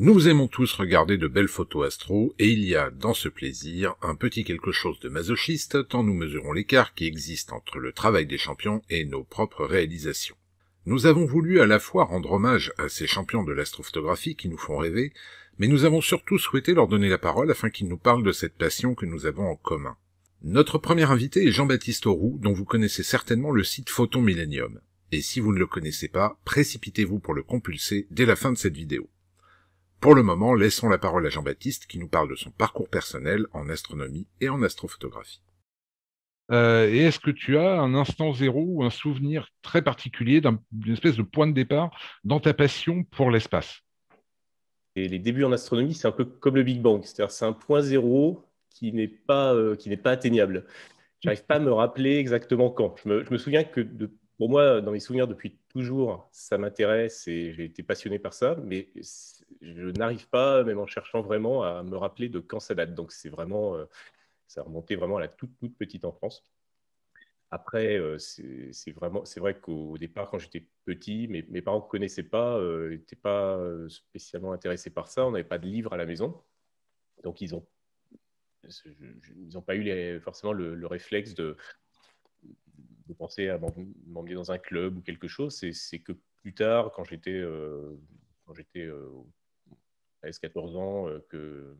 Nous aimons tous regarder de belles photos astro, et il y a dans ce plaisir un petit quelque chose de masochiste tant nous mesurons l'écart qui existe entre le travail des champions et nos propres réalisations. Nous avons voulu à la fois rendre hommage à ces champions de l'astrophotographie qui nous font rêver, mais nous avons surtout souhaité leur donner la parole afin qu'ils nous parlent de cette passion que nous avons en commun. Notre premier invité est Jean-Baptiste Auroux, dont vous connaissez certainement le site Photon Millennium. Et si vous ne le connaissez pas, précipitez-vous pour le compulser dès la fin de cette vidéo. Pour le moment, laissons la parole à Jean-Baptiste qui nous parle de son parcours personnel en astronomie et en astrophotographie. Euh, et est-ce que tu as un instant zéro ou un souvenir très particulier d'une espèce de point de départ dans ta passion pour l'espace et Les débuts en astronomie, c'est un peu comme le Big Bang, c'est-à-dire c'est un point zéro qui n'est pas, euh, qui n'est pas atteignable. J'arrive pas à me rappeler exactement quand. Je me, je me souviens que de pour moi, dans mes souvenirs depuis toujours, ça m'intéresse et j'ai été passionné par ça, mais je n'arrive pas, même en cherchant vraiment, à me rappeler de quand ça date. Donc c'est vraiment, euh, ça remontait vraiment à la toute, toute petite enfance. Après, euh, c'est vraiment, c'est vrai qu'au départ, quand j'étais petit, mes, parents ne connaissaient pas, n'étaient euh, pas spécialement intéressés par ça. On n'avait pas de livres à la maison, donc ils ont, ils n'ont pas eu les, forcément le réflexe de, de penser à m'emmener dans un club ou quelque chose, c'est que plus tard, quand j'étais euh, quand j'étais euh, à 14 ans, euh, que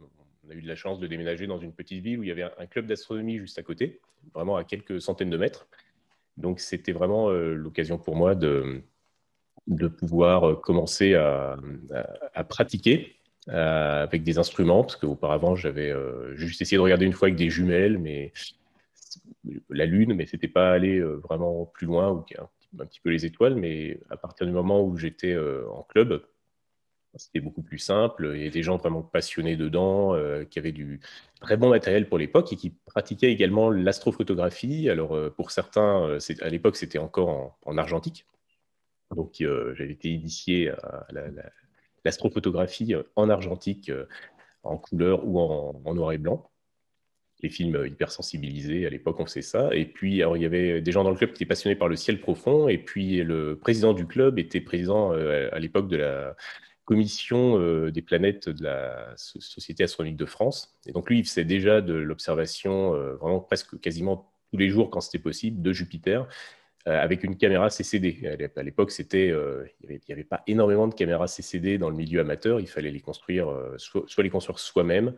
on a eu de la chance de déménager dans une petite ville où il y avait un club d'astronomie juste à côté, vraiment à quelques centaines de mètres. Donc c'était vraiment l'occasion pour moi de, de pouvoir commencer à, à, pratiquer avec des instruments, parce qu'auparavant j'avais juste essayé de regarder une fois avec des jumelles, mais la Lune, mais c'était pas aller euh, vraiment plus loin ou un, petit peu les étoiles. Mais à partir du moment où j'étais euh, en club, c'était beaucoup plus simple. et des gens vraiment passionnés dedans, euh, qui avaient du très bon matériel pour l'époque et qui pratiquaient également l'astrophotographie. Alors, pour certains, à l'époque, c'était encore en, argentique. Donc, j'avais été initié à l'astrophotographie en argentique, en couleur ou en noir et blanc les films hypersensibilisés. À l'époque, on sait ça. Et puis, il y avait des gens dans le club qui étaient passionnés par le ciel profond. Et puis, le président du club était président euh, à l'époque de la commission euh, des planètes de la Société astronomique de France. Et donc, lui, il faisait déjà de l'observation, euh, vraiment presque quasiment tous les jours, quand c'était possible, de Jupiter avec une caméra CCD. À l'époque, c'était, il n'y avait, pas énormément de caméras CCD dans le milieu amateur. Il fallait les construire, soit, les construire soi-même,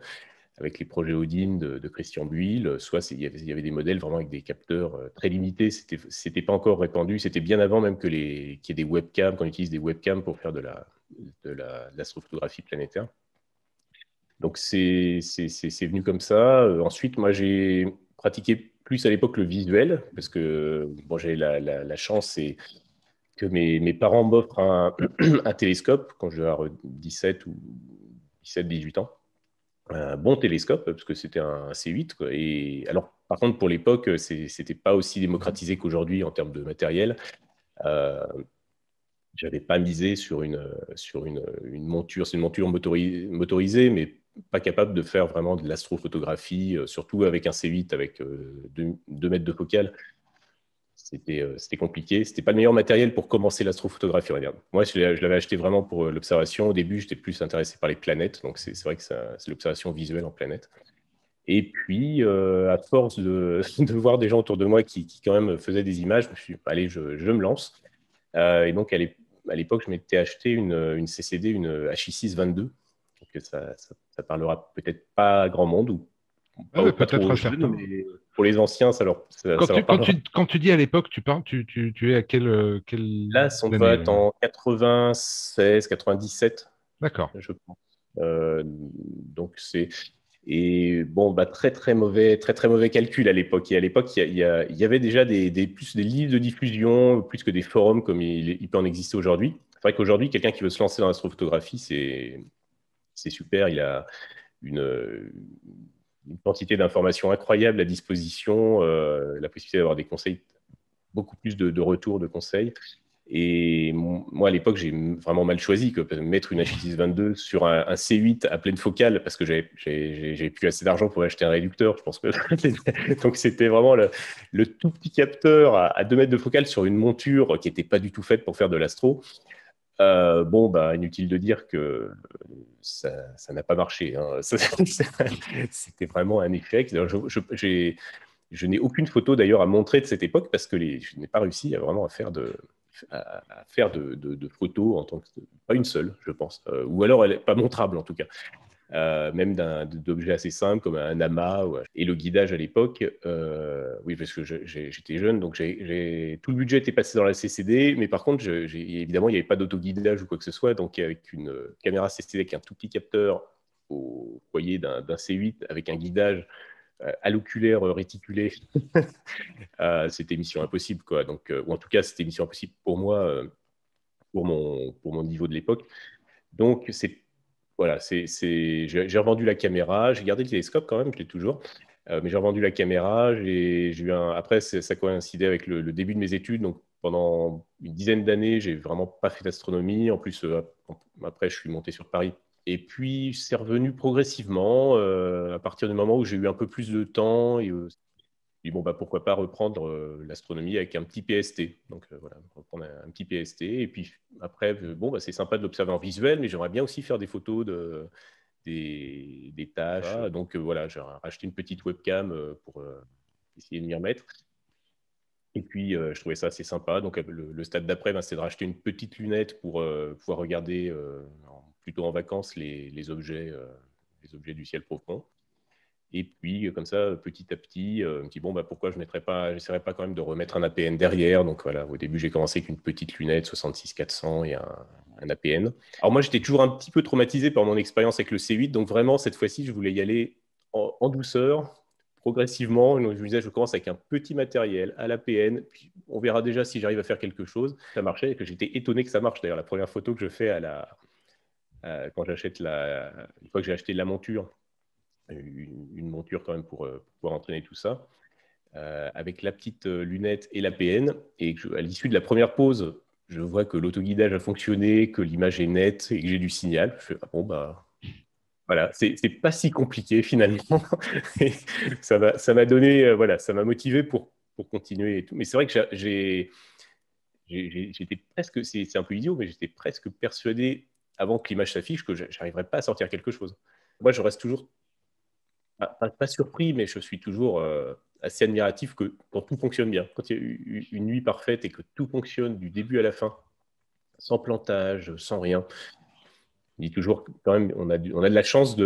avec les projets Odin de, Christian Buil, euh, soit il y, avait, des modèles vraiment avec des capteurs euh, très limités, c'était pas encore répandu, c'était bien avant même que les qu'il y ait des webcams, qu'on utilise des webcams pour faire de la de l'astrophotographie planétaire. Donc c'est venu comme ça. Euh, ensuite, moi j'ai pratiqué plus à l'époque le visuel parce que bon, j'ai la, la, chance et que mes, parents m'offrent un, un, télescope quand j'avais 17 ou 17-18 ans un bon télescope, parce que c'était un C8. Et alors, par contre, pour l'époque, c'était pas aussi démocratisé qu'aujourd'hui en termes de matériel. Euh, j'avais pas misé sur une sur une, monture, c'est une monture motorisée, mais pas capable de faire vraiment de l'astrophotographie, euh, surtout avec un C8 avec euh, deux mètres de focale. Euh, c'était compliqué. C'était pas le meilleur matériel pour commencer l'astrophotographie, Moi, je l'avais acheté vraiment pour euh, l'observation. Au début, j'étais plus intéressé par les planètes, donc c'est vrai que c'est l'observation visuelle en planète. Et puis, euh, à force de, voir des gens autour de moi qui, quand même faisaient des images, je me suis allé, je, me lance. et donc, à l'époque, je m'étais acheté une, CCD, une HI6 22. Donc, ça, parlera peut-être pas grand monde ou ouais, pour les anciens, ça leur, ça, quand, tu, quand, tu, dis à l'époque, tu parles, tu, es à quel, euh, quel Là, on va être en 96, 97. D'accord. Je pense. Euh, donc c'est et bon, bah, très très mauvais, très très mauvais calcul à l'époque. Et à l'époque, il y, avait déjà des, plus des livres de diffusion, plus que des forums comme il, peut en exister aujourd'hui. C'est vrai qu'aujourd'hui, quelqu'un qui veut se lancer dans l'astrophotographie, c'est c'est super. Il a une une quantité d'informations incroyables à disposition, euh, la possibilité d'avoir des conseils, beaucoup plus de, retours de conseils. Et moi, à l'époque, j'ai vraiment mal choisi que mettre une H622 sur un, C8 à pleine focale parce que j'ai plus assez d'argent pour acheter un réducteur. Je pense que donc c'était vraiment le, tout petit capteur à, 2 mètres de focale sur une monture qui n'était pas du tout faite pour faire de l'astro. Euh, bon, bah, inutile de dire que euh, ça n'a pas marché. Hein. C'était vraiment un échec. Je, n'ai aucune photo d'ailleurs à montrer de cette époque parce que je n'ai pas réussi à vraiment à faire de, photos en tant que pas une seule, je pense, euh, ou alors elle est pas montrable en tout cas. Euh, même d'objets assez simples comme un amas. Et le guidage à l'époque, euh, oui, parce que j'étais jeune, donc tout le budget était passé dans la CCD, mais par contre, évidemment, il n'y avait pas d'autoguidage ou quoi que ce soit, donc avec une caméra CCD avec un tout petit capteur au foyer d'un C8 avec un guidage à euh, l'oculaire réticulé, c'était mission impossible, quoi. Donc, ou en tout cas, c'était mission impossible pour moi, pour, mon, pour mon niveau de l'époque. Donc, c'est voilà, c'est, j'ai revendu la caméra, j'ai gardé le télescope quand même, je l'ai toujours. Euh, mais j'ai revendu la caméra. J'ai, j'ai eu un... Après, ça coïncidait avec le, début de mes études. Donc, pendant une dizaine d'années, j'ai vraiment pas fait d'astronomie. En plus, euh, après, je suis monté sur Paris. Et puis, c'est revenu progressivement euh, à partir du moment où j'ai eu un peu plus de temps et bon, bah, pourquoi pas reprendre euh, l'astronomie avec un petit PST. Donc euh, voilà, reprendre un, petit PST. Et puis après, euh, bon, bah, c'est sympa de l'observer en visuel, mais j'aimerais bien aussi faire des photos de, des, des tâches. donc voilà, j'ai racheté une petite webcam pour essayer de m'y remettre. Et puis, je trouvais ça assez sympa. Donc, le, stade d'après, bah, c'est de racheter une petite lunette pour pouvoir regarder plutôt en vacances les, les objets, les objets du ciel profond. Et puis, euh, comme ça, euh, petit à petit, petit euh, je bon, bah, pourquoi je n'essaierais pas, pas quand même de remettre un APN derrière Donc voilà, au début, j'ai commencé avec une petite lunette 66-400 et un, APN. Alors moi, j'étais toujours un petit peu traumatisé par mon expérience avec le C8. Donc vraiment, cette fois-ci, je voulais y aller en, douceur, progressivement. Donc, je me disais, je commence avec un petit matériel à l'APN, puis on verra déjà si j'arrive à faire quelque chose. Ça marchait et que j'étais étonné que ça marche. D'ailleurs, la première photo que je fais à la, quand j'achète la, une fois que j'ai acheté la monture, une, monture quand même pour, euh, pouvoir entraîner tout ça. Euh, avec la petite euh, lunette et la PN. Et à l'issue de la première pause, je vois que l'autoguidage a fonctionné, que l'image est nette et que j'ai du signal. Je fais, ah bon, bah voilà, c'est pas si compliqué finalement. ça m'a donné, voilà, ça m'a motivé pour, pour continuer et tout. Mais c'est vrai que j'ai. J'étais presque, c'est un peu idiot, mais j'étais presque persuadé avant que l'image s'affiche que j'arriverais pas à sortir quelque chose. Moi, je reste toujours pas, surpris, mais je suis toujours euh, assez admiratif que quand tout fonctionne bien, quand il y a eu une nuit parfaite et que tout fonctionne du début à la fin, sans plantage, sans rien. On toujours quand même, on a, on a de la chance bah,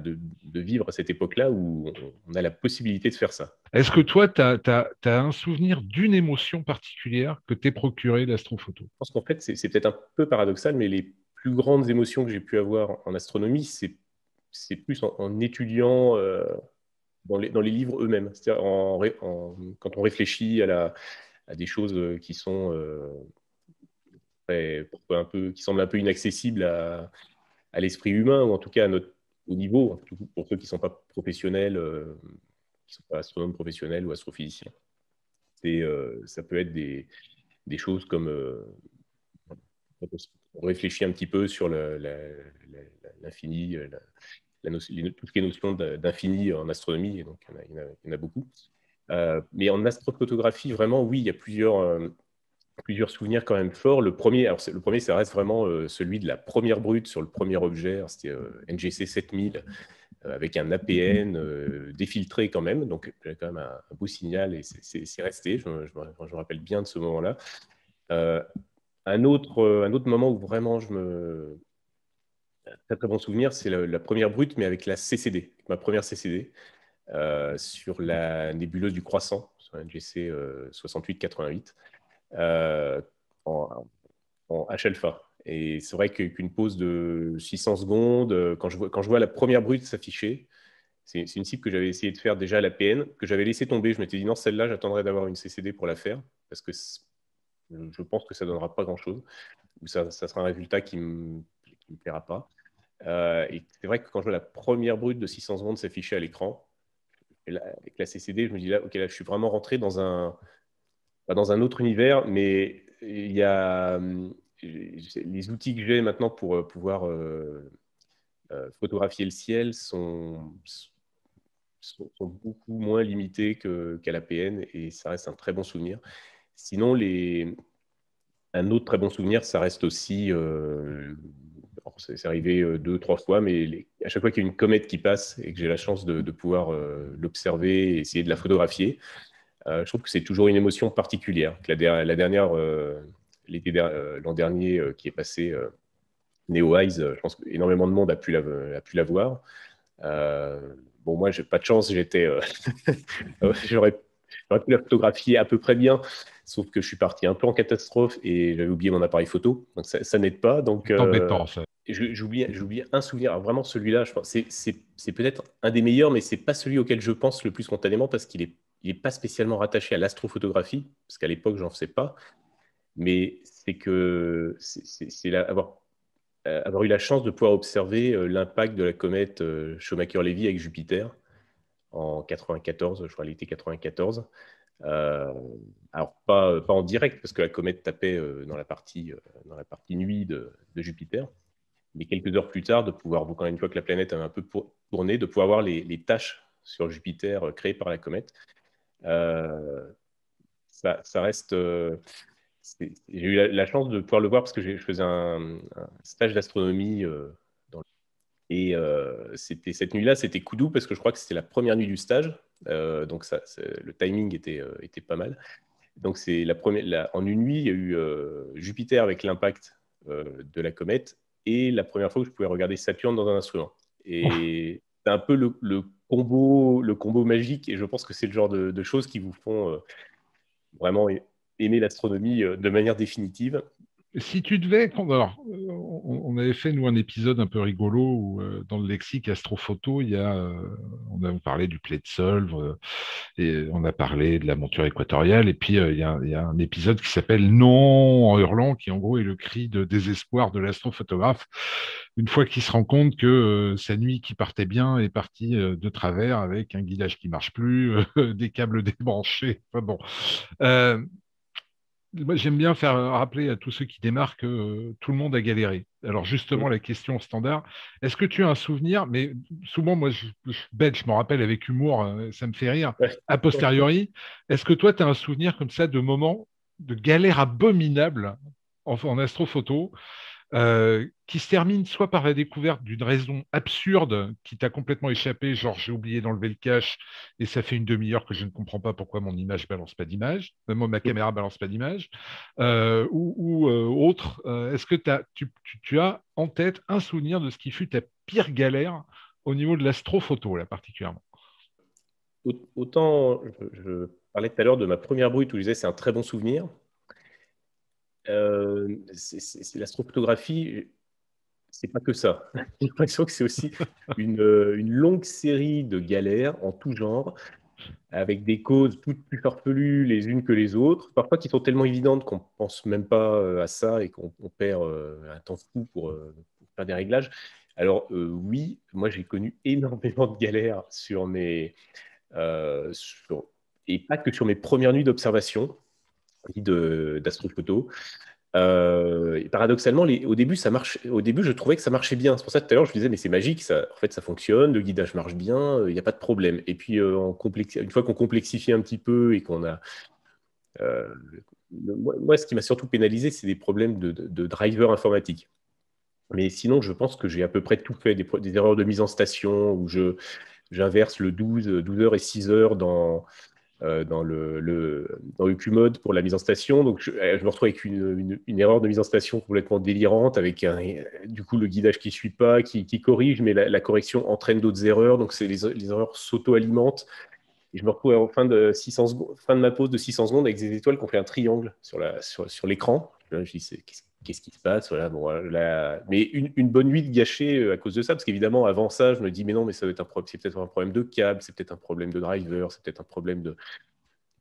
de, de, vivre à cette époque-là où on a la possibilité de faire ça. Est-ce que toi, tu as, un souvenir d'une émotion particulière que t'es procurée d'astrophoto Je pense qu'en fait, c'est peut-être un peu paradoxal, mais les plus grandes émotions que j'ai pu avoir en astronomie, c'est c'est plus en, étudiant euh, dans, les, dans, les, livres eux-mêmes. C'est-à-dire en, quand on réfléchit à, la, des choses euh, qui sont euh, un peu, qui semblent un peu inaccessibles à, l'esprit humain, ou en tout cas à notre, au niveau, pour ceux qui ne sont pas professionnels, qui ne sont pas astronomes professionnels ou astrophysiciens. ça peut être des, choses comme on réfléchit un petit peu sur l'infini, toutes les notions d'infini en astronomie, et donc il y, a, en a, beaucoup. Euh, mais en astrophotographie, vraiment, oui, il y a plusieurs, euh, plusieurs souvenirs quand même forts. Le premier, le premier ça reste vraiment euh, celui de la première brute sur le premier objet, hein, c'était NGC 7000, avec un APN défiltré quand même, donc il y a quand même un, beau signal et c'est resté, je, je, me rappelle bien de ce moment-là. Un autre, euh, un autre moment où vraiment je me. Très très bon souvenir, c'est la, première brute, mais avec la CCD, ma première CCD, euh, sur la nébuleuse du croissant, sur un GC 68-88, en, H-alpha. Et c'est vrai qu'une pause de 600 secondes, euh, quand je vois, quand je vois la première brute s'afficher, c'est une cible que j'avais essayé de faire déjà à la PN, que j'avais laissé tomber. Je m'étais dit non, celle-là, j'attendrai d'avoir une CCD pour la faire, parce que je pense que ça ne donnera pas grand-chose, ou ça, sera un résultat qui ne me, plaira pas. Euh, et c'est vrai que quand je vois la première brute de 600 secondes s'afficher à l'écran, avec la CCD, je me dis là, ok, là, je suis vraiment rentré dans un, dans un autre univers, mais il y a hum, les outils que j'ai maintenant pour euh, pouvoir euh, photographier le ciel sont, sont, beaucoup moins limités qu'à la l'APN et ça reste un très bon souvenir. Sinon, les... un autre très bon souvenir, ça reste aussi. Euh, c'est arrivé euh, deux, trois fois, mais à chaque fois qu'il y a une comète qui passe et que j'ai la chance de, pouvoir euh, l'observer et essayer de la photographier, je trouve que c'est toujours une émotion particulière. Que la, la, dernière, l'été l'an dernier qui est passé, néo Eyes, je pense qu'énormément de monde a pu la, a pu la voir. bon, moi, j'ai pas de chance, j'étais. J'aurais J'aurais pu la photographier à peu près bien, sauf que je suis parti un peu en catastrophe et j'avais oublié mon appareil photo. Donc ça, n'aide pas. Donc, euh, embêtant, ça. J'oublie un souvenir. vraiment, celui-là, c'est peut-être un des meilleurs, mais c'est pas celui auquel je pense le plus spontanément parce qu'il est, pas spécialement rattaché à l'astrophotographie, parce qu'à l'époque, j'en faisais pas. Mais c'est que c'est avoir, euh, avoir eu la chance de pouvoir observer euh, l'impact de la comète Schumacher-Levy avec Jupiter en 94, je crois l'été 94. Euh, alors pas, pas en direct parce que la comète tapait euh, dans la partie, euh, dans la partie nuit de, Jupiter, mais quelques heures plus tard de pouvoir, encore une fois que la planète avait un peu tourné, de pouvoir voir les, les taches sur Jupiter créées par la comète. ça, reste. j'ai eu la, chance de pouvoir le voir parce que je faisais un, stage d'astronomie et euh, c'était cette nuit-là, c'était coup parce que je crois que c'était la première nuit du stage. Euh, donc ça, le timing était, euh, était pas mal. Donc c'est la première. en une nuit, il y a eu Jupiter avec l'impact de la comète et la première fois que je pouvais regarder Saturne dans un instrument. Et c'est un peu le, combo, le combo magique. Et je pense que c'est le genre de, de, choses qui vous font vraiment aimer l'astronomie de manière définitive si tu devais. Alors, on avait fait, nous, un épisode un peu rigolo où, euh, dans le lexique astrophoto, il y a, euh, on a parlé du plaid solvre euh, et on a parlé de la monture équatoriale. Et puis, il y a, un épisode qui s'appelle Non en hurlant, qui, en gros, est le cri de désespoir de l'astrophotographe une fois qu'il se rend compte que sa nuit qui partait bien est partie de travers avec un guidage qui marche plus, des câbles débranchés. Enfin bon, j'aime bien faire euh, rappeler à tous ceux qui démarquent que euh, tout le monde a galéré. Alors, justement, la question standard, est-ce que tu as un souvenir Mais souvent, moi, je, je je m'en rappelle avec humour, euh, ça me fait rire, a posteriori. Est-ce que toi, tu as un souvenir comme ça de moments de galère abominable en astrophoto euh, qui se termine soit par la découverte d'une raison absurde qui t'a complètement échappé, genre j'ai oublié d'enlever le cache et ça fait une demi-heure que je ne comprends pas pourquoi mon image balance pas d'image, euh, même ma caméra balance pas d'image, euh, ou, autre. Est-ce que tu, as en tête un souvenir de ce qui fut ta pire galère au niveau de l'astrophoto, là particulièrement Autant je, parlais tout à l'heure de ma première brute tu disais c'est un très bon souvenir. Euh, c'est c'est pas que ça. J'ai l'impression que c'est aussi euh, une, longue série de galères en tout genre, avec des causes toutes plus farfelues les unes que les autres, parfois qui sont tellement évidentes qu'on pense même pas euh, à ça et qu'on perd un temps fou pour, pour faire des réglages. Alors oui, moi j'ai connu énormément de galères sur mes... et pas que sur mes premières nuits d'observation, de euh, paradoxalement, les, au, début, ça marche, au début, je trouvais que ça marchait bien. C'est pour ça que tout à l'heure, je me disais, mais c'est magique, ça, en fait, ça fonctionne, le guidage marche bien, euh, il n'y a pas de problème. Et puis, euh, en une fois qu'on complexifie un petit peu et qu'on a. Moi, ce qui m'a surtout pénalisé, c'est des problèmes de, driver informatique. Mais sinon, je pense que j'ai à peu près tout fait, des, erreurs de mise en station, où j'inverse le 12, 12 heures et 6 h dans, euh, dans le, le dans Qmod pour la mise en station. Donc je, euh, me retrouve avec une, une, erreur de mise en station complètement délirante, avec du coup le guidage qui suit pas, qui, corrige, mais la, correction entraîne d'autres erreurs. Donc les, les erreurs s'auto-alimentent. Et je me retrouve en fin de, 600 fin de ma pause de 600 secondes avec des étoiles qui ont fait un triangle sur l'écran. Sur, sur je me dis, qu'est-ce qu'est-ce qui se passe voilà, bon, euh, là... Mais une, bonne nuit de gâchée euh, à cause de ça, parce qu'évidemment, avant ça, je me dis, mais non, mais ça doit être un problème, c'est peut-être un problème de câble, c'est peut-être un problème de driver, c'est peut-être un problème de.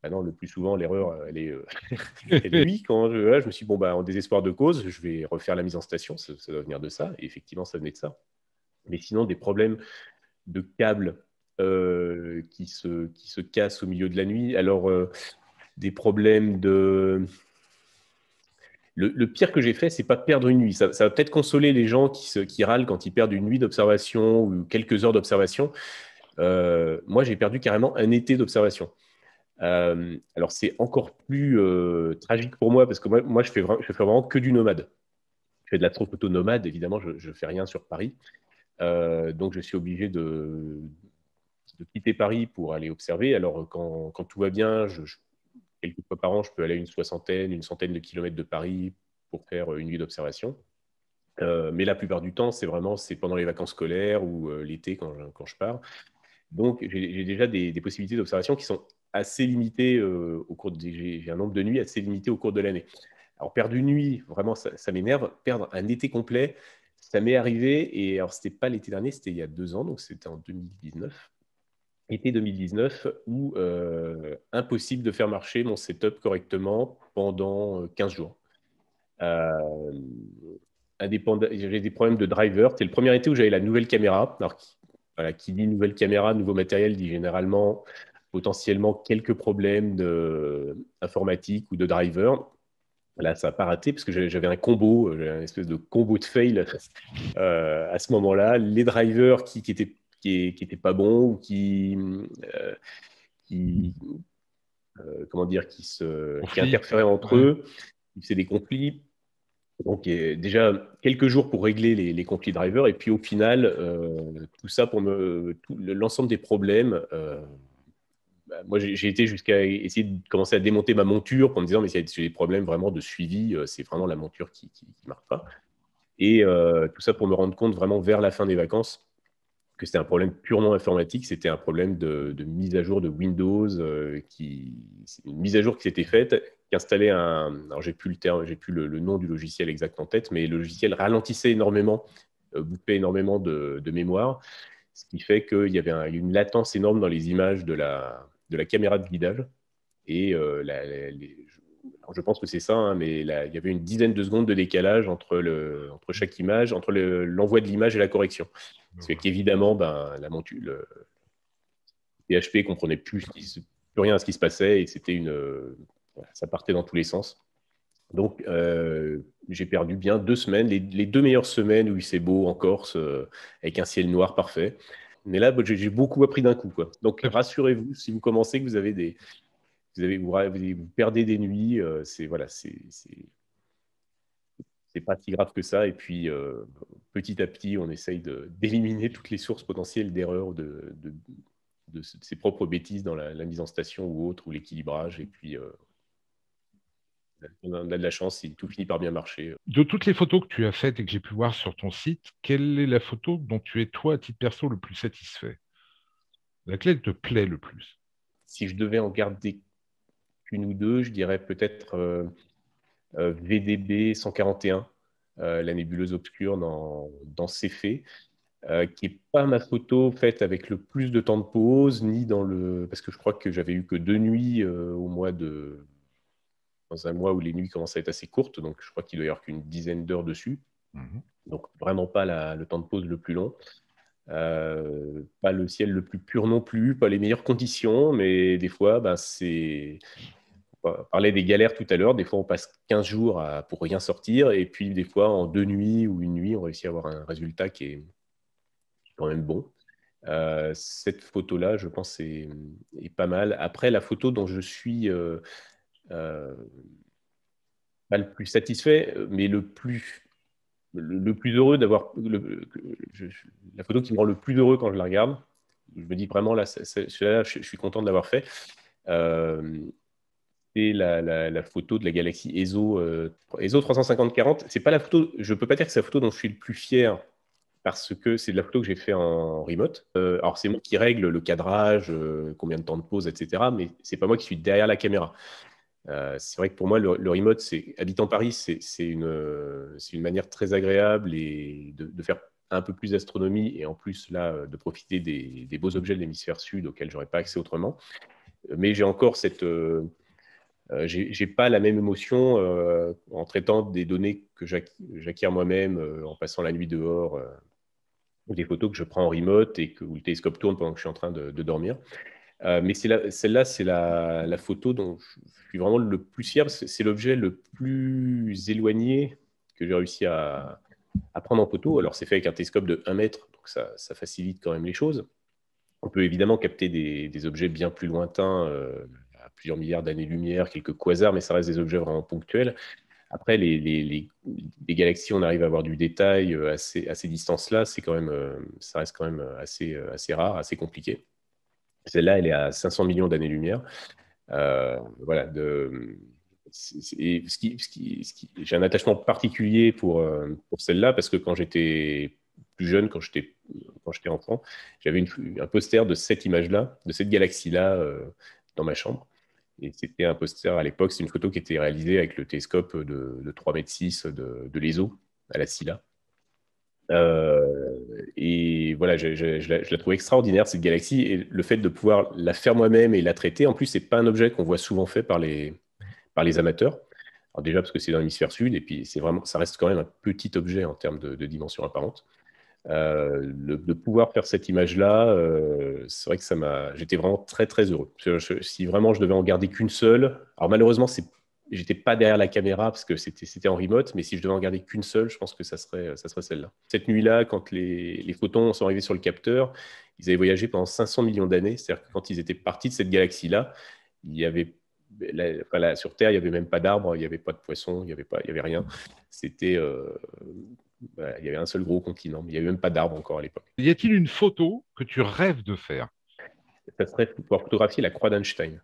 Ah non, le plus souvent, l'erreur, euh, elle est, lui. Quand je, là, je me suis dit, bon, bah, en désespoir de cause, je vais refaire la mise en station, ça, doit venir de ça. Et effectivement, ça venait de ça. Mais sinon, des problèmes de câble qui, se, qui se cassent au milieu de la nuit. Alors, des problèmes de le, pire que j'ai fait, c'est pas perdre une nuit. Ça, va peut-être consoler les gens qui, râlent quand ils perdent une nuit d'observation ou quelques heures d'observation. Euh, moi, j'ai perdu carrément un été d'observation. Euh, alors, c'est encore plus euh, tragique pour moi parce que moi, je, fais fais vraiment que du nomade. Je fais de la photo nomade, évidemment, je ne fais rien sur Paris. donc, je suis obligé de, quitter Paris pour aller observer. Alors, quand, tout va bien, je quelques fois par an, je peux aller à une soixantaine, une centaine de kilomètres de Paris pour faire euh, une nuit d'observation. Euh, mais la plupart du temps, c'est vraiment pendant les vacances scolaires ou euh, l'été quand, quand, je pars. Donc, j'ai déjà des, possibilités d'observation qui sont assez limitées au cours de. J'ai un nombre de nuits assez limité au cours de l'année. Alors, perdre une nuit, vraiment, ça, m'énerve. Perdre un été complet, ça m'est arrivé. Et alors, c'était pas l'été dernier, c'était il y a deux ans, donc c'était en 2019 été 2019 où euh, impossible de faire marcher mon setup correctement pendant 15 euh, jours. Euh, j'ai des problèmes de driver. C'est le premier été où j'avais la nouvelle caméra. Alors, qui, voilà, qui dit nouvelle caméra, nouveau matériel, dit généralement potentiellement quelques problèmes de, informatique ou de driver. Là, ça n'a pas raté parce que j'avais un combo, une espèce de combo de fail euh, à ce moment-là. Les drivers qui étaient qui n'étaient pas bon ou qui, euh, euh, comment dire, qui, se, interféraient entre eux, qui faisaient des conflits. Donc déjà quelques jours pour régler les, conflits drivers et puis au final euh, tout ça pour me l'ensemble des problèmes. Bah, moi j'ai été jusqu'à essayer de commencer à démonter ma monture en me disant mais c'est des problèmes vraiment de suivi, c'est vraiment la monture qui, ne marche pas. Et tout ça pour me rendre compte vraiment vers la fin des vacances que c'était un problème purement informatique, c'était un problème de, mise à jour de Windows, euh, qui, une mise à jour qui s'était faite, qui installait un, alors j'ai plus le terme, j'ai plus le, nom du logiciel exact en tête, mais le logiciel ralentissait énormément, euh, énormément de, mémoire, ce qui fait qu'il y avait une latence énorme dans les images de la, de la caméra de guidage, et euh, je pense que c'est ça, hein, mais il y avait une dizaine de secondes de décalage entre, le, entre chaque image, entre l'envoi de l'image et la correction. C'est qu'évidemment, ben, la le PHP comprenait plus, rien à ce qui se passait et c'était une, ça partait dans tous les sens. Donc, euh, j'ai perdu bien deux semaines, les, deux meilleures semaines où il s'est beau en Corse, euh, avec un ciel noir parfait. Mais là, j'ai beaucoup appris d'un coup. Quoi. Donc, rassurez-vous, si vous commencez, que vous avez des, vous, avez, vous, perdez des nuits. Euh, c'est voilà, c'est pas si grave que ça. Et puis, euh, petit à petit, on essaye d'éliminer toutes les sources potentielles d'erreurs de, de, de, ses propres bêtises dans la, mise en station ou autre, ou l'équilibrage. Et puis, euh, on a de la chance, et tout finit par bien marcher. De toutes les photos que tu as faites et que j'ai pu voir sur ton site, quelle est la photo dont tu es, toi, à titre perso, le plus satisfait Laquelle te plaît le plus Si je devais en garder une ou deux, je dirais peut-être euh, euh, VDB 141, euh, la nébuleuse obscure dans, dans ces faits. qui n'est pas ma photo faite avec le plus de temps de pause, ni dans le. Parce que je crois que j'avais eu que deux nuits au mois de. Dans un mois où les nuits commencent à être assez courtes, donc je crois qu'il doit y avoir qu'une dizaine d'heures dessus. Mhm. Donc vraiment pas le temps de pause le plus long. pas le ciel le plus pur non plus, pas les meilleures conditions, mais des fois, ben, c'est bah, on parlait des galères tout à l'heure. Des fois, on passe 15 jours pour rien sortir. Et puis, des fois, en deux nuits ou une nuit, on réussit à avoir un résultat qui est quand même bon. Euh, cette photo-là, je pense, est, pas mal. Après, la photo dont je suis euh, euh, pas le plus satisfait, mais le plus, le, plus heureux d'avoir. La photo qui me rend le plus heureux quand je la regarde, je me dis vraiment, là, là je, je, suis content de l'avoir fait la, photo de la galaxie ESO, ESO 350-40. C'est pas la photo, je peux pas dire que c'est la photo dont je suis le plus fier parce que c'est de la photo que j'ai fait en remote. Euh, alors c'est moi qui règle le cadrage, euh, combien de temps de pause, etc. Mais c'est pas moi qui suis derrière la caméra. Euh, c'est vrai que pour moi, le, remote, c'est habitant Paris, c'est une, une, manière très agréable et de, faire un peu plus d'astronomie et en plus là de profiter des, des beaux objets de l'hémisphère sud auxquels j'aurais pas accès autrement. Mais j'ai encore cette euh, je j'ai pas la même émotion euh, en traitant des données que j'acquiers moi-même euh, en passant la nuit dehors ou des photos que je prends en remote et que, où le télescope tourne pendant que je suis en train de, dormir. mais celle-là, c'est la, photo dont je suis vraiment le plus fier. C'est l'objet le plus éloigné que j'ai réussi à, prendre en photo. Alors, c'est fait avec un télescope de 1 mètre, donc ça, facilite quand même les choses. On peut évidemment capter des, des objets bien plus lointains plusieurs milliards d'années-lumière, quelques quasars, mais ça reste des objets vraiment ponctuels. Après, les, galaxies, on arrive à avoir du détail à euh, ces, à ces distances-là. C'est quand même, euh, ça reste quand même euh, assez, assez rare, assez compliqué. Celle-là, elle est à 500 millions d'années-lumière. voilà. De, ce qui, ce qui, j'ai un attachement particulier pour, pour celle-là parce que quand j'étais plus jeune, quand j'étais quand j'étais enfant, j'avais un poster de cette image-là, de cette galaxie-là dans ma chambre. Et c'était un poster à l'époque, c'est une photo qui était réalisée avec le télescope de, de 3,6 m de, l'ESO à la Silla. Euh, et voilà, je, la, trouve extraordinaire cette galaxie. Et le fait de pouvoir la faire moi-même et la traiter, en plus, c'est pas un objet qu'on voit souvent fait par les, par les amateurs. Alors déjà parce que c'est dans l'hémisphère sud, et puis c'est vraiment, ça reste quand même un petit objet en termes de, de dimension apparente. Euh, de, pouvoir faire cette image-là, euh, c'est vrai que ça m'a, j'étais vraiment très très heureux. si vraiment je devais en garder qu'une seule, alors malheureusement c'est, j'étais pas derrière la caméra parce que c'était c'était en remote, mais si je devais en garder qu'une seule, je pense que ça serait ça serait celle-là. Cette nuit-là, quand les, les photons sont arrivés sur le capteur, ils avaient voyagé pendant 500 millions d'années, c'est-à-dire que quand ils étaient partis de cette galaxie-là, il y avait sur Terre, il n'y avait même pas d'arbres, il n'y avait pas de poissons, il n'y avait, pas, il y avait rien. C'était euh, il y avait un seul gros continent, mais il n'y avait même pas d'arbres encore à l'époque. Y a-t-il une photo que tu rêves de faire Ça serait pouvoir photographier la croix d'Einstein.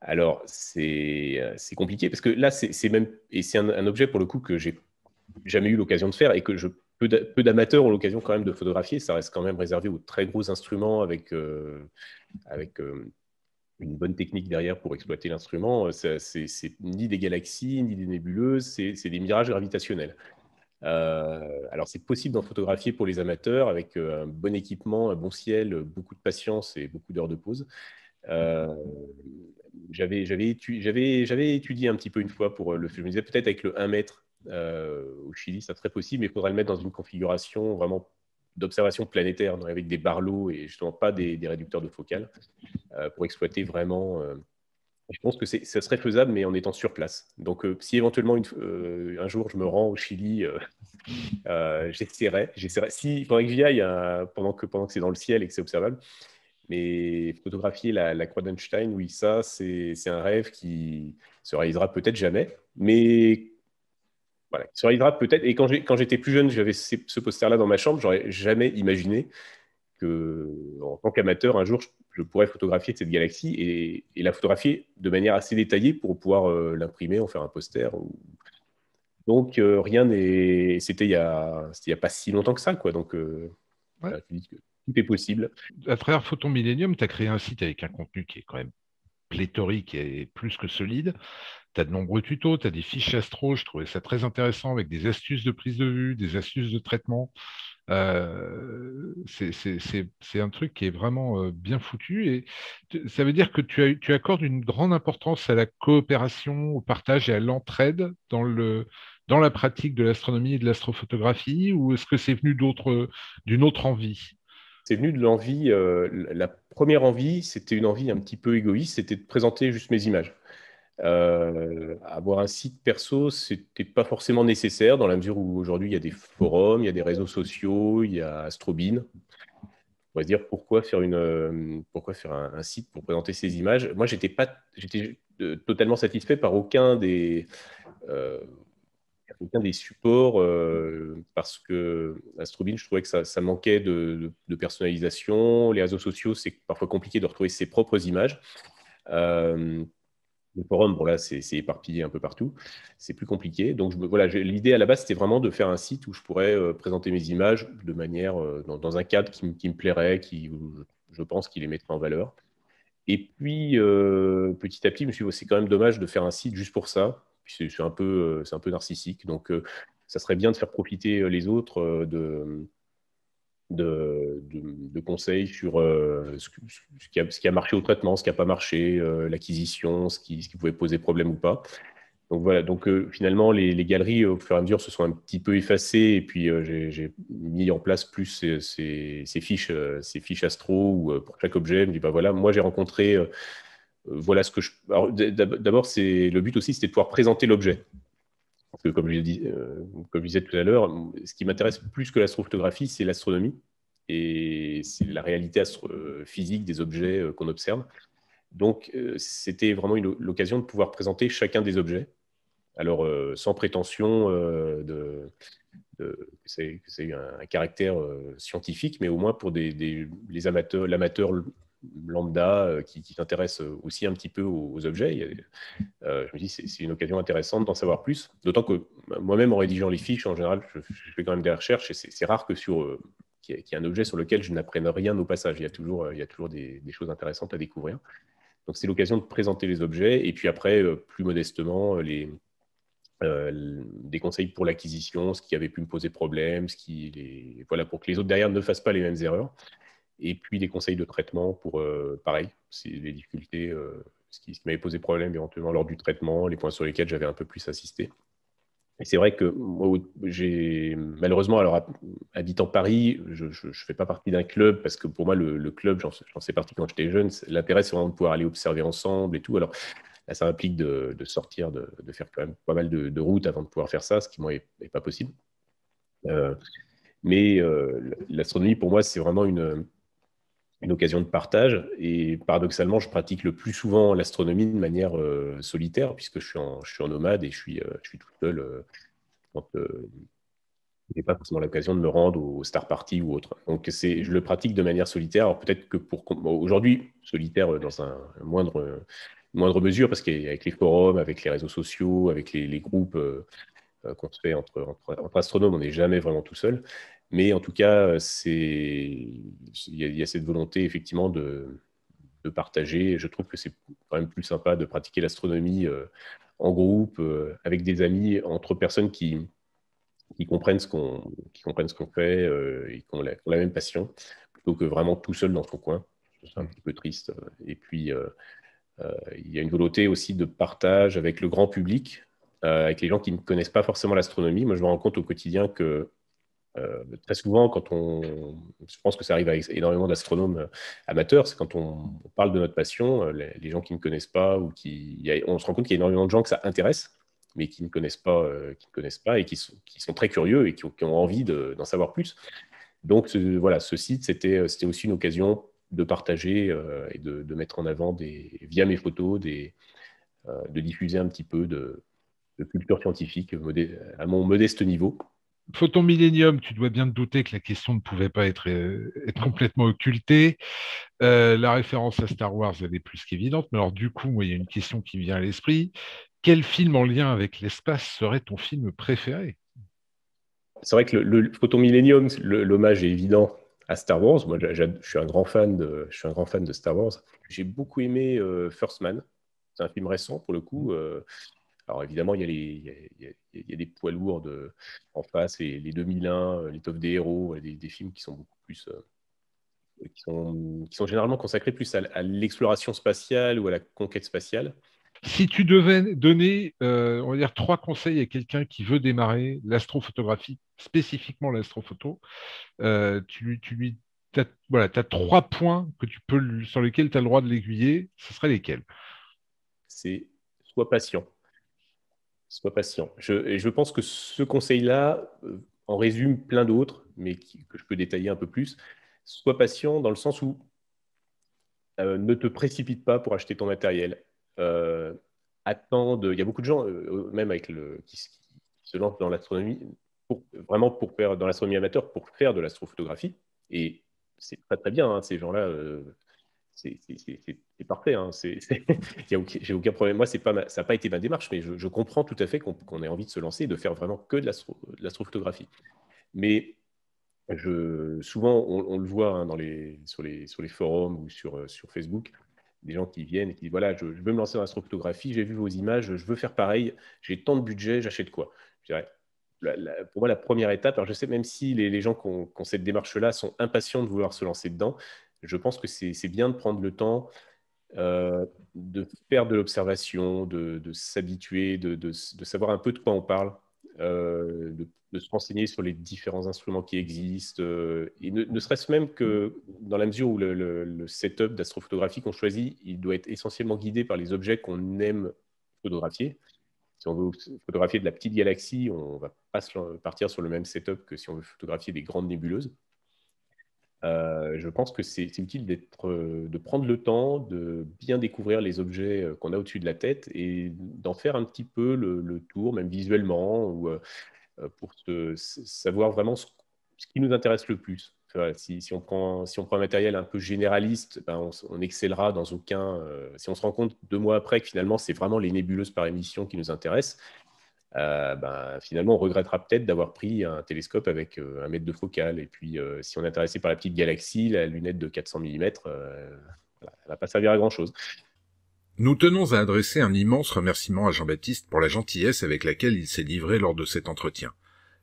Alors, c'est euh, compliqué parce que là, c'est même. un, objet pour le coup que j'ai jamais eu l'occasion de faire et que je, peu d'amateurs ont l'occasion quand même de photographier. Ça reste quand même réservé aux très gros instruments avec, euh, euh, une bonne technique derrière pour exploiter l'instrument. C'est ni des galaxies, ni des nébuleuses, c'est des mirages gravitationnels. Euh, alors c'est possible d'en photographier pour les amateurs avec euh, un bon équipement, un bon ciel, beaucoup de patience et beaucoup d'heures de pause. Euh, j'avais étudié, étudié un petit peu une fois pour le je me disais peut-être avec le 1 mètre au Chili, ça serait possible, mais il faudrait le mettre dans une configuration vraiment d'observation planétaire, avec des barlots et justement pas des, réducteurs de focale, pour exploiter vraiment je pense que ça serait faisable, mais en étant sur place. Donc, euh, si éventuellement euh, un jour je me rends au Chili, euh, euh j'essaierai. Si pendant que j'y aille, pendant que, pendant que c'est dans le ciel et que c'est observable, mais photographier la, croix d'Einstein, oui, ça, c'est un rêve qui se réalisera peut-être jamais, mais voilà, se réalisera peut-être. Et quand j'étais plus jeune, j'avais ce poster-là dans ma chambre, j'aurais jamais imaginé que, en tant qu'amateur, un jour, je, pourrais photographier cette galaxie et, la photographier de manière assez détaillée pour pouvoir euh, l'imprimer, en faire un poster. Donc, euh, rien n'est. C'était il n'y a... pas si longtemps que ça, quoi. Donc, euh, tout est possible. À travers Photon Millennium, tu as créé un site avec un contenu qui est quand même pléthorique et plus que solide. Tu as de nombreux tutos, tu as des fiches astro, je trouvais ça très intéressant, avec des astuces de prise de vue, des astuces de traitement c'est un truc qui est vraiment bien foutu et ça veut dire que tu, as, accordes une grande importance à la coopération, au partage et à l'entraide dans la pratique de l'astronomie et de l'astrophotographie ou est-ce que c'est venu d'une autre envie C'est venu de l'envie. la première envie, c'était une envie un petit peu égoïste, c'était de présenter juste mes images. Euh, avoir un site perso, c'était pas forcément nécessaire dans la mesure où aujourd'hui il y a des forums, il y a des réseaux sociaux, il y a Astrobin. On va se dire pourquoi faire, une, euh, pourquoi faire un, site pour présenter ces images. Moi, j'étais pas, j'étais euh, totalement satisfait par aucun des, aucun des supports parce que Astrobin, je trouvais que ça, ça manquait de, de, personnalisation. Les réseaux sociaux, c'est parfois compliqué de retrouver ses propres images. Euh, le forum, bon là, c'est éparpillé un peu partout, c'est plus compliqué. Donc je, voilà, l'idée à la base, c'était vraiment de faire un site où je pourrais euh, présenter mes images de manière, euh, dans, un cadre qui, me plairait, qui, euh, je pense, qu'il les mettrait en valeur. Et puis, petit à petit, je me suis dit, oh, c'est quand même dommage de faire un site juste pour ça, c'est un, peu, un peu narcissique, donc ça serait bien de faire profiter les autres de de, de, conseils sur euh, ce, qui a, marché au traitement, ce qui n'a pas marché, euh, l'acquisition, ce qui, pouvait poser problème ou pas. Donc voilà, donc euh, finalement, les, galeries, au fur et à mesure, se sont un petit peu effacées et puis j'ai mis en place plus ces, fiches, ces fiches astro pour chaque objet, je me dis, bah voilà, moi j'ai rencontré, voilà ce que je... D'abord, c'est le but aussi, c'était de pouvoir présenter l'objet. Euh, comme je, comme disais tout à l'heure, ce qui m'intéresse plus que l'astrophotographie, c'est l'astronomie et c'est la réalité euh, physique des objets euh, qu'on observe. Donc, c'était vraiment l'occasion de pouvoir présenter chacun des objets. Alors, sans prétention de, c'est un, caractère scientifique, mais au moins pour des, les amateurs, l'amateur lambda euh, qui, t'intéresse euh, aussi un petit peu aux, objets. Euh, je me dis, c'est une occasion intéressante d'en savoir plus. D'autant que bah, moi-même, en rédigeant les fiches, en général, je, fais quand même des recherches et c'est rare que sur qu'il y, ait un objet sur lequel je n'apprenne rien au passage. Il y a toujours, il y a toujours des, choses intéressantes à découvrir. Donc, c'est l'occasion de présenter les objets et puis après, plus modestement, les, des conseils pour l'acquisition, ce qui avait pu me poser problème, ce qui les... voilà, pour que les autres derrière ne fassent pas les mêmes erreurs. Et puis des conseils de traitement pour, euh, pareil, c'est les difficultés, euh, ce qui, m'avait posé problème éventuellement lors du traitement, les points sur lesquels j'avais un peu plus assisté. Et c'est vrai que moi, j'ai malheureusement, alors en Paris, je ne fais pas partie d'un club parce que pour moi, le, club, j'en sais partie quand j'étais jeune, l'intérêt, c'est vraiment de pouvoir aller observer ensemble et tout. Alors là, ça implique de, sortir, de, de, faire quand même pas mal de, routes avant de pouvoir faire ça, ce qui, moi, n'est pas possible. Euh, mais l'astronomie, pour moi, c'est vraiment une, une occasion de partage. Et paradoxalement, je pratique le plus souvent l'astronomie de manière euh, solitaire, puisque je suis, en, je suis, nomade et je suis, tout euh, je suis tout seul euh, quand je n'ai pas forcément l'occasion de me rendre au star Party ou autre. Donc c'est, je le pratique de manière solitaire. Alors peut-être que pour aujourd'hui, solitaire dans un moindre, moindre mesure, parce qu'avec les forums, avec les réseaux sociaux, avec les, groupes qu'on se fait entre, entre, entre astronomes, on n'est jamais vraiment tout seul. Mais en tout cas, euh, il y, a cette volonté effectivement de, de partager. Je trouve que c'est quand même plus sympa de pratiquer l'astronomie euh, en groupe, euh, avec des amis, entre personnes qui, qui comprennent ce qu'on qui comprennent ce qu'on fait et qui ont, la, même passion, plutôt que vraiment tout seul dans son coin. C'est un petit peu triste. Et puis, il y a une volonté aussi de partage avec le grand public, avec les gens qui ne connaissent pas forcément l'astronomie. Moi, je me rends compte au quotidien que euh, très souvent, quand on, je pense que ça arrive à énormément d'astronomes euh, amateurs, c'est quand on, parle de notre passion, euh, les, gens qui ne connaissent pas ou qui, on se rend compte qu'il y a énormément de gens que ça intéresse, mais qui ne connaissent pas, qui ne connaissent pas et qui sont, très curieux et qui ont, envie d'en savoir plus. Donc ce, voilà, ce site, c'était aussi une occasion de partager et de, mettre en avant des, via mes photos, des, de diffuser un petit peu de culture scientifique à mon modeste niveau. Photon Millennium, tu dois bien te douter que la question ne pouvait pas être, euh, complètement occultée. Euh, la référence à Star Wars, elle est plus qu'évidente. Mais alors, du coup, il y a une question qui me vient à l'esprit. Quel film en lien avec l'espace serait ton film préféré C'est vrai que le, Photon Millennium, l'hommage est évident à Star Wars. Moi, je suis un grand fan de, Star Wars. J'ai beaucoup aimé euh, First Man. C'est un film récent pour le coup. Alors évidemment, il y a, il des poids lourds en face, les, les 2001, euh, des héros, des, films qui sont beaucoup plus. Euh, qui, sont, généralement consacrés plus à, l'exploration spatiale ou à la conquête spatiale. Si tu devais donner, euh, on va dire, trois conseils à quelqu'un qui veut démarrer l'astrophotographie, spécifiquement l'astrophoto, tu, tu as, trois points que tu peux, sur lesquels tu as le droit de l'aiguiller, ce serait lesquels C'est soit patient Sois patient. Je, je pense que ce conseil-là euh, en résume plein d'autres, mais que je peux détailler un peu plus. Sois patient dans le sens où euh, ne te précipite pas pour acheter ton matériel. Euh, attends Il y a beaucoup de gens, même avec le, qui, se lancent dans l'astronomie, vraiment pour faire dans l'astronomie amateur, pour faire de l'astrophotographie. Et c'est pas très bien, hein, ces gens-là c'est parfait. Hein. J'ai aucun problème. Moi, pas ça n'a pas été ma démarche, mais je, comprends tout à fait qu'on ait envie de se lancer et de faire vraiment que de l'astrophotographie. Mais je, souvent, on, le voit hein, dans les, sur, les, forums ou sur, euh, sur, Facebook, des gens qui viennent et qui disent voilà, je, veux me lancer dans l'astrophotographie, j'ai vu vos images, je veux faire pareil, j'ai tant de budget, j'achète quoi pour moi, la première étape, alors je sais même si les, gens qui ont cette démarche-là sont impatients de vouloir se lancer dedans, je pense que c'est bien de prendre le temps euh, de faire de l'observation, de, s'habituer, de, savoir un peu de quoi on parle, euh, de, se renseigner sur les différents instruments qui existent, euh, et ne, serait-ce même que dans la mesure où le, le setup d'astrophotographie qu'on choisit, il doit être essentiellement guidé par les objets qu'on aime photographier. Si on veut photographier de la petite galaxie, on ne va pas partir sur le même setup que si on veut photographier des grandes nébuleuses. Euh, je pense que c'est utile euh, de prendre le temps de bien découvrir les objets euh, qu'on a au-dessus de la tête et d'en faire un petit peu le, tour, même visuellement, ou, pour savoir vraiment ce, qui nous intéresse le plus. si, on prend, si on prend un matériel un peu généraliste, ben, on, on, excellera dans aucun. si on se rend compte deux mois après que finalement c'est vraiment les nébuleuses par émission qui nous intéressent, euh, ben, finalement, on regrettera peut-être d'avoir pris un télescope avec euh, un mètre de focale. Et puis, euh, si on est intéressé par la petite galaxie, la lunette de 400 mm, elle ne va pas servir à grand-chose. Nous tenons à adresser un immense remerciement à Jean-Baptiste pour la gentillesse avec laquelle il s'est livré lors de cet entretien.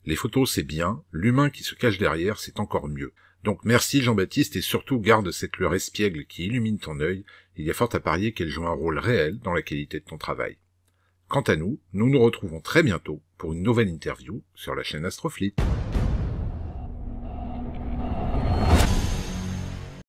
Les photos, c'est bien, l'humain qui se cache derrière, c'est encore mieux. Donc merci Jean-Baptiste et surtout garde cette lueur espiègle qui illumine ton œil, il y a fort à parier qu'elle joue un rôle réel dans la qualité de ton travail. Quant à nous, nous nous retrouvons très bientôt pour une nouvelle interview sur la chaîne Astroflip.